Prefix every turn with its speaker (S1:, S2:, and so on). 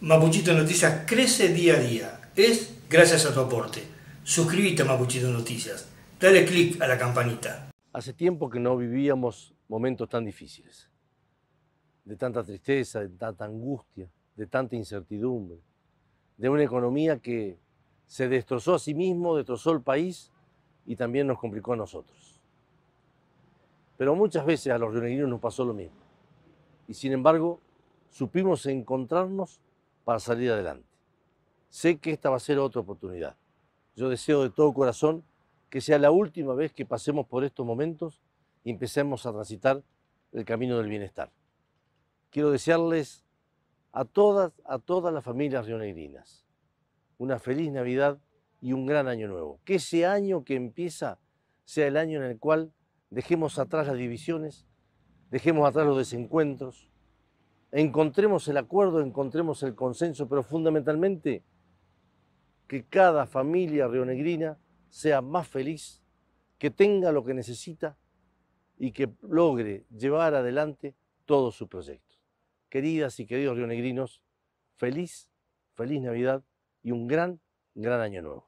S1: Mapuchito Noticias crece día a día. Es gracias a tu aporte. Suscríbete a Mapuchito Noticias. Dale click a la campanita. Hace tiempo que no vivíamos momentos tan difíciles. De tanta tristeza, de tanta angustia, de tanta incertidumbre. De una economía que se destrozó a sí mismo, destrozó el país y también nos complicó a nosotros. Pero muchas veces a los rionegrinos nos pasó lo mismo. Y sin embargo, supimos encontrarnos para salir adelante. Sé que esta va a ser otra oportunidad. Yo deseo de todo corazón que sea la última vez que pasemos por estos momentos y empecemos a transitar el camino del bienestar. Quiero desearles a todas, a todas las familias rionegrinas una feliz Navidad y un gran año nuevo. Que ese año que empieza sea el año en el cual dejemos atrás las divisiones, dejemos atrás los desencuentros, encontremos el acuerdo, encontremos el consenso, pero fundamentalmente que cada familia rionegrina sea más feliz, que tenga lo que necesita y que logre llevar adelante todos sus proyectos. Queridas y queridos rionegrinos, feliz, feliz Navidad y un gran, gran año nuevo.